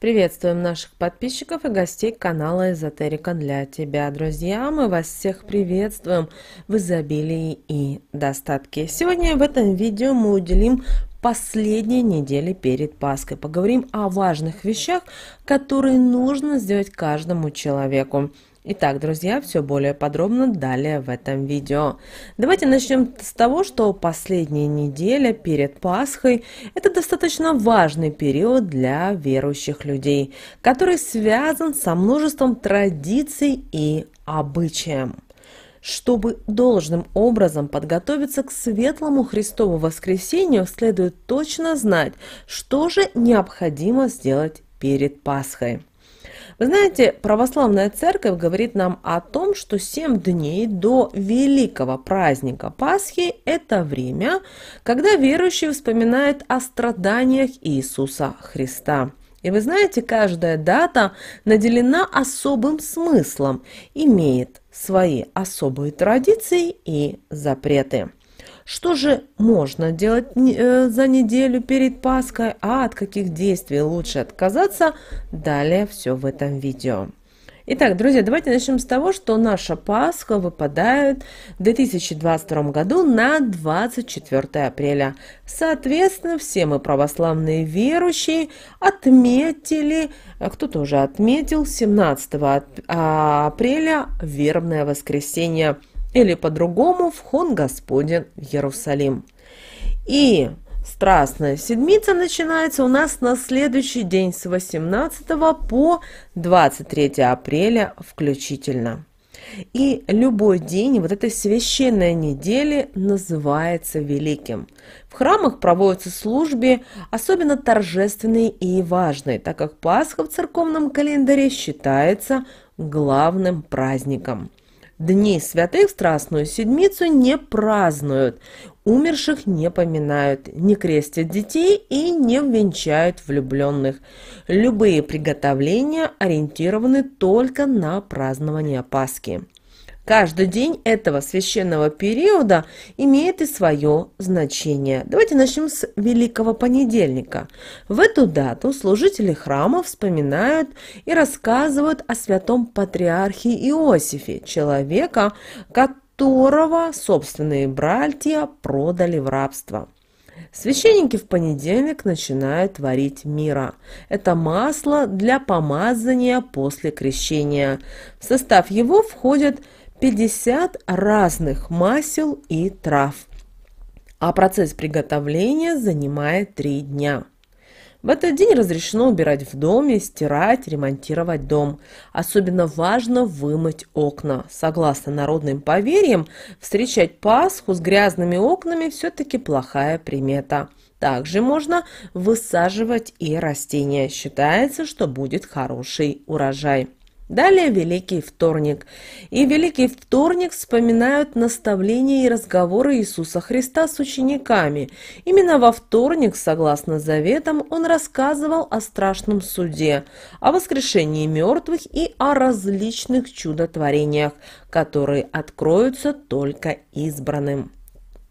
Приветствуем наших подписчиков и гостей канала Эзотерика для тебя, друзья. Мы вас всех приветствуем в изобилии и достатке. Сегодня в этом видео мы уделим последней недели перед Пасхой. Поговорим о важных вещах, которые нужно сделать каждому человеку. Итак, друзья, все более подробно далее в этом видео. Давайте начнем с того, что последняя неделя перед Пасхой – это достаточно важный период для верующих людей, который связан со множеством традиций и обычаев. Чтобы должным образом подготовиться к светлому Христову воскресению, следует точно знать, что же необходимо сделать перед Пасхой. Вы знаете, православная церковь говорит нам о том, что семь дней до великого праздника Пасхи – это время, когда верующий вспоминает о страданиях Иисуса Христа. И вы знаете, каждая дата наделена особым смыслом, имеет свои особые традиции и запреты. Что же можно делать э, за неделю перед Пасхой, а от каких действий лучше отказаться, далее все в этом видео. Итак, друзья, давайте начнем с того, что наша Пасха выпадает в 2022 году на 24 апреля. Соответственно, все мы православные верующие отметили, э, кто-то уже отметил, 17 а, апреля вербное воскресенье или по-другому «Вхон Господен в Иерусалим». И Страстная седмица начинается у нас на следующий день с 18 по 23 апреля включительно. И любой день вот этой священной недели называется великим. В храмах проводятся службы, особенно торжественные и важные, так как Пасха в церковном календаре считается главным праздником – Дней святых в Страстную Седмицу не празднуют, умерших не поминают, не крестят детей и не венчают влюбленных. Любые приготовления ориентированы только на празднование Пасхи. Каждый день этого священного периода имеет и свое значение. Давайте начнем с Великого Понедельника. В эту дату служители храма вспоминают и рассказывают о святом патриархе Иосифе, человека, которого собственные братья продали в рабство. Священники в понедельник начинают варить мира. Это масло для помазания после крещения. В состав его входят 50 разных масел и трав. А процесс приготовления занимает 3 дня. В этот день разрешено убирать в доме, стирать, ремонтировать дом. Особенно важно вымыть окна. Согласно народным поверьям, встречать Пасху с грязными окнами все-таки плохая примета. Также можно высаживать и растения. Считается, что будет хороший урожай. Далее Великий Вторник. И Великий Вторник вспоминают наставления и разговоры Иисуса Христа с учениками. Именно во вторник, согласно заветам, он рассказывал о страшном суде, о воскрешении мертвых и о различных чудотворениях, которые откроются только избранным.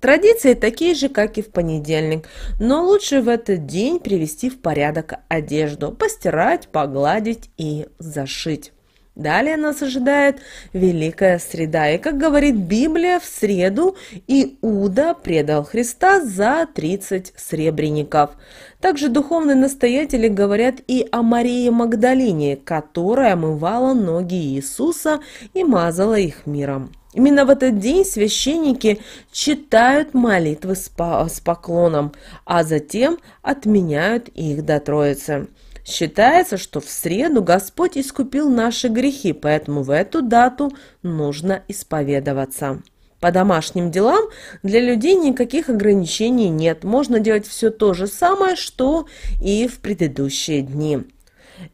Традиции такие же, как и в понедельник, но лучше в этот день привести в порядок одежду, постирать, погладить и зашить. Далее нас ожидает Великая Среда. И, как говорит Библия, в среду Иуда предал Христа за 30 сребреников. Также духовные настоятели говорят и о Марии Магдалине, которая омывала ноги Иисуса и мазала их миром. Именно в этот день священники читают молитвы с поклоном, а затем отменяют их до Троицы. Считается, что в среду Господь искупил наши грехи, поэтому в эту дату нужно исповедоваться. По домашним делам для людей никаких ограничений нет. Можно делать все то же самое, что и в предыдущие дни.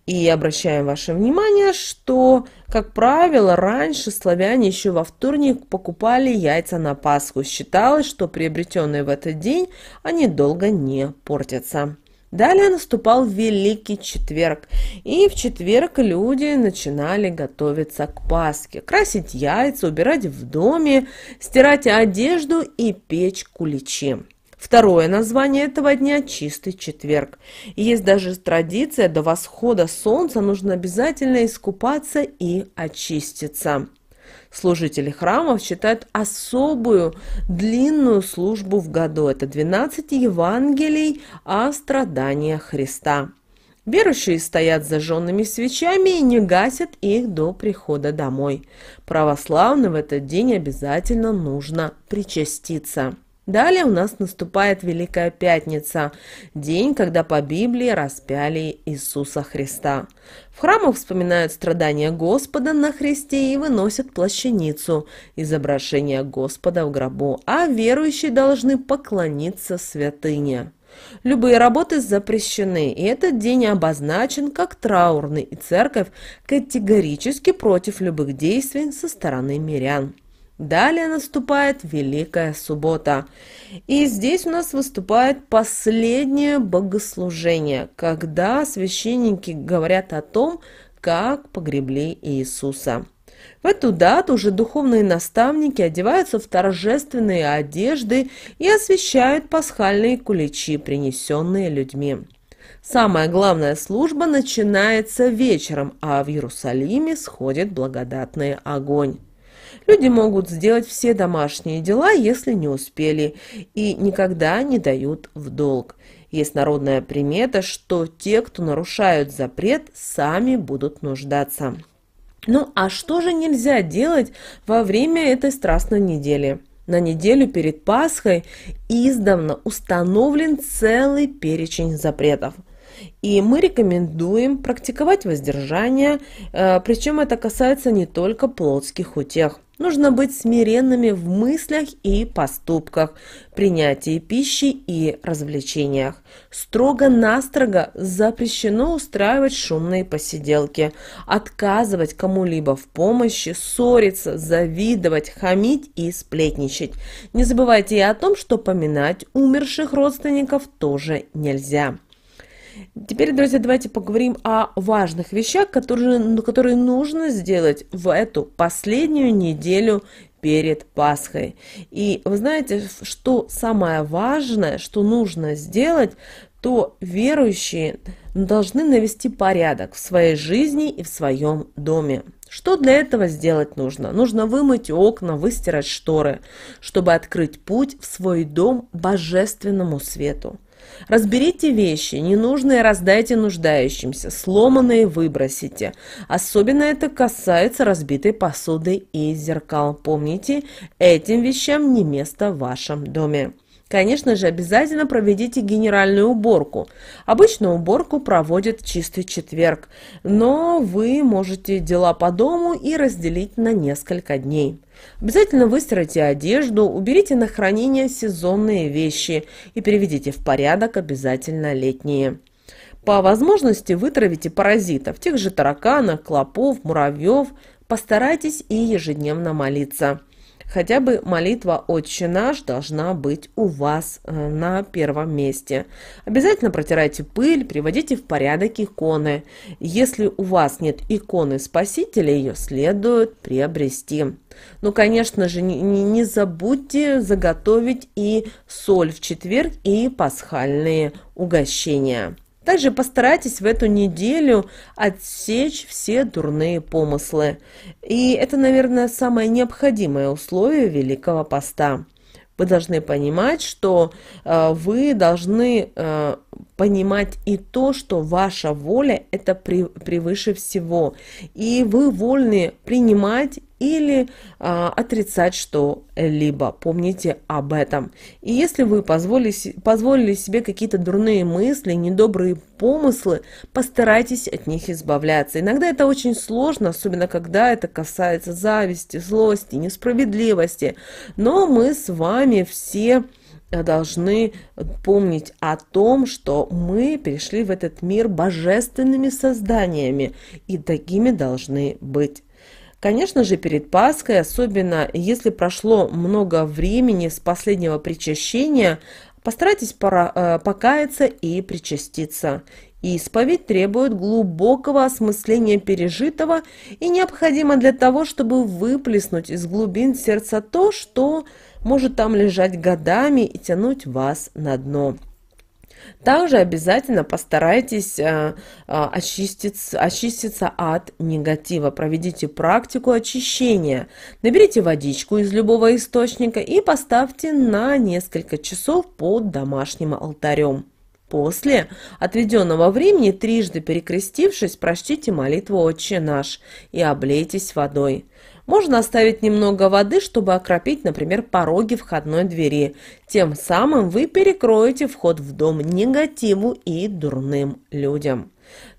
И обращаем ваше внимание, что, как правило, раньше славяне еще во вторник покупали яйца на Пасху. Считалось, что приобретенные в этот день они долго не портятся. Далее наступал Великий Четверг, и в четверг люди начинали готовиться к Пасхе, красить яйца, убирать в доме, стирать одежду и печь куличи. Второе название этого дня – чистый четверг. есть даже традиция, до восхода солнца нужно обязательно искупаться и очиститься служители храмов читают особую длинную службу в году. Это 12 Евангелий о страданиях Христа. Верующие стоят с зажженными свечами и не гасят их до прихода домой. Православным в этот день обязательно нужно причаститься. Далее у нас наступает Великая Пятница, день, когда по Библии распяли Иисуса Христа. В храмах вспоминают страдания Господа на Христе и выносят плащаницу, изображение Господа в гробу, а верующие должны поклониться святыне. Любые работы запрещены, и этот день обозначен как траурный, и церковь категорически против любых действий со стороны мирян. Далее наступает Великая Суббота. И здесь у нас выступает последнее богослужение, когда священники говорят о том, как погребли Иисуса. В эту дату уже духовные наставники одеваются в торжественные одежды и освещают пасхальные куличи, принесенные людьми. Самая главная служба начинается вечером, а в Иерусалиме сходит благодатный огонь. Люди могут сделать все домашние дела, если не успели, и никогда не дают в долг. Есть народная примета, что те, кто нарушают запрет, сами будут нуждаться. Ну а что же нельзя делать во время этой страстной недели? На неделю перед Пасхой издавна установлен целый перечень запретов. И мы рекомендуем практиковать воздержание, э, причем это касается не только плотских утех – Нужно быть смиренными в мыслях и поступках, принятии пищи и развлечениях. Строго-настрого запрещено устраивать шумные посиделки, отказывать кому-либо в помощи, ссориться, завидовать, хамить и сплетничать. Не забывайте и о том, что поминать умерших родственников тоже нельзя. Теперь, друзья, давайте поговорим о важных вещах, которые, ну, которые нужно сделать в эту последнюю неделю перед Пасхой. И вы знаете, что самое важное, что нужно сделать, то верующие должны навести порядок в своей жизни и в своем доме. Что для этого сделать нужно? Нужно вымыть окна, выстирать шторы, чтобы открыть путь в свой дом божественному свету – Разберите вещи, ненужные раздайте нуждающимся, сломанные выбросите. Особенно это касается разбитой посуды и зеркал. Помните, этим вещам не место в вашем доме. Конечно же, обязательно проведите генеральную уборку. Обычно уборку проводят чистый четверг, но вы можете дела по дому и разделить на несколько дней. Обязательно выстирайте одежду, уберите на хранение сезонные вещи и переведите в порядок обязательно летние. По возможности вытравите паразитов, тех же тараканов, клопов, муравьев. Постарайтесь и ежедневно молиться. Хотя бы молитва «Отче наш» должна быть у вас э, на первом месте. Обязательно протирайте пыль, приводите в порядок иконы. Если у вас нет иконы Спасителя, ее следует приобрести. Ну, конечно же, не, не забудьте заготовить и соль в четверг, и пасхальные угощения. Также постарайтесь в эту неделю отсечь все дурные помыслы. И это, наверное, самое необходимое условие Великого Поста. Вы должны понимать, что э, вы должны э, понимать и то, что ваша воля – это при, превыше всего. И вы вольны принимать или а, отрицать что-либо. Помните об этом. И если вы позволили, позволили себе какие-то дурные мысли, недобрые помыслы, постарайтесь от них избавляться. Иногда это очень сложно, особенно когда это касается зависти, злости, несправедливости. Но мы с вами все э, должны помнить о том, что мы пришли в этот мир божественными созданиями, и такими должны быть Конечно же, перед Пасхой, особенно если прошло много времени с последнего причащения, постарайтесь э, покаяться и причаститься. И исповедь требует глубокого осмысления пережитого и необходимо для того, чтобы выплеснуть из глубин сердца то, что может там лежать годами и тянуть вас на дно. Также обязательно постарайтесь э, э, очиститься, очиститься от негатива. Проведите практику очищения. Наберите водичку из любого источника и поставьте на несколько часов под домашним алтарем. После отведенного времени, трижды перекрестившись, прочтите молитву «Отче наш» и облейтесь водой. Можно оставить немного воды, чтобы окропить, например, пороги входной двери. Тем самым вы перекроете вход в дом негативу и дурным людям.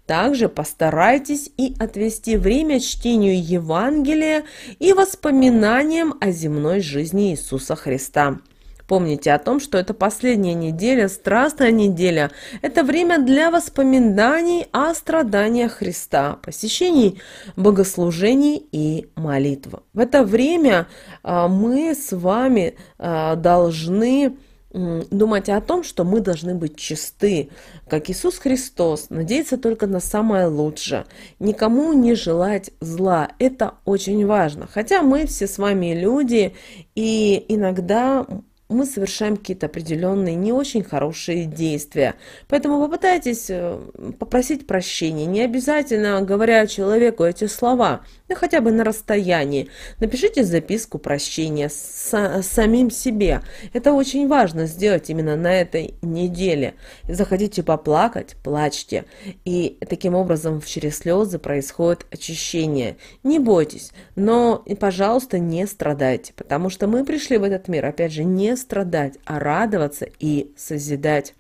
Также постарайтесь и отвести время чтению Евангелия и воспоминаниям о земной жизни Иисуса Христа. Помните о том, что это последняя неделя, страстная неделя. Это время для воспоминаний о страданиях Христа, посещений богослужений и молитв. В это время а, мы с вами а, должны думать о том, что мы должны быть чисты, как Иисус Христос, надеяться только на самое лучшее, никому не желать зла. Это очень важно. Хотя мы все с вами люди, и иногда мы совершаем какие-то определенные не очень хорошие действия. Поэтому попытайтесь э, попросить прощения. Не обязательно, говоря человеку эти слова, ну хотя бы на расстоянии. Напишите записку прощения с самим себе. Это очень важно сделать именно на этой неделе. Захотите поплакать, плачьте. И таким образом через слезы происходит очищение. Не бойтесь, но, пожалуйста, не страдайте, потому что мы пришли в этот мир, опять же, не страдать, а радоваться и созидать.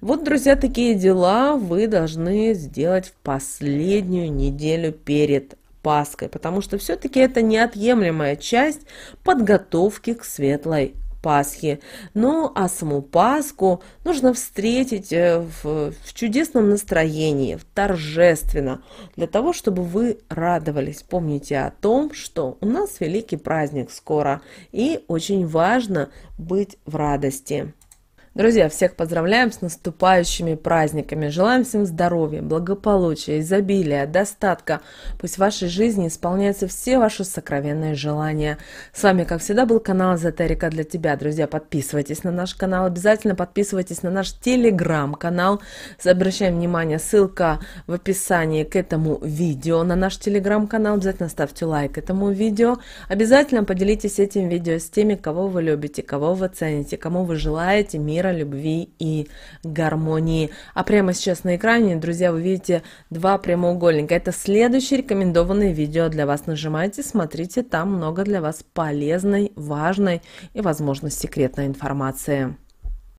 Вот, друзья, такие дела вы должны сделать в последнюю неделю перед Пасхой, потому что все-таки это неотъемлемая часть подготовки к светлой Пасхи. Ну, а саму Пасху нужно встретить э, в, в чудесном настроении, торжественно, для того, чтобы вы радовались. Помните о том, что у нас великий праздник скоро, и очень важно быть в радости. Друзья, всех поздравляем с наступающими праздниками. Желаем всем здоровья, благополучия, изобилия, достатка. Пусть в вашей жизни исполняются все ваши сокровенные желания. С вами, как всегда, был канал Эзотерика для тебя. Друзья, подписывайтесь на наш канал, обязательно подписывайтесь на наш телеграм-канал. Обращаем внимание, ссылка в описании к этому видео на наш телеграм-канал. Обязательно ставьте лайк этому видео. Обязательно поделитесь этим видео с теми, кого вы любите, кого вы цените, кому вы желаете мира мира, любви и гармонии. А прямо сейчас на экране, друзья, вы видите два прямоугольника. Это следующее рекомендованное видео для вас. Нажимайте, смотрите, там много для вас полезной, важной и, возможно, секретной информации.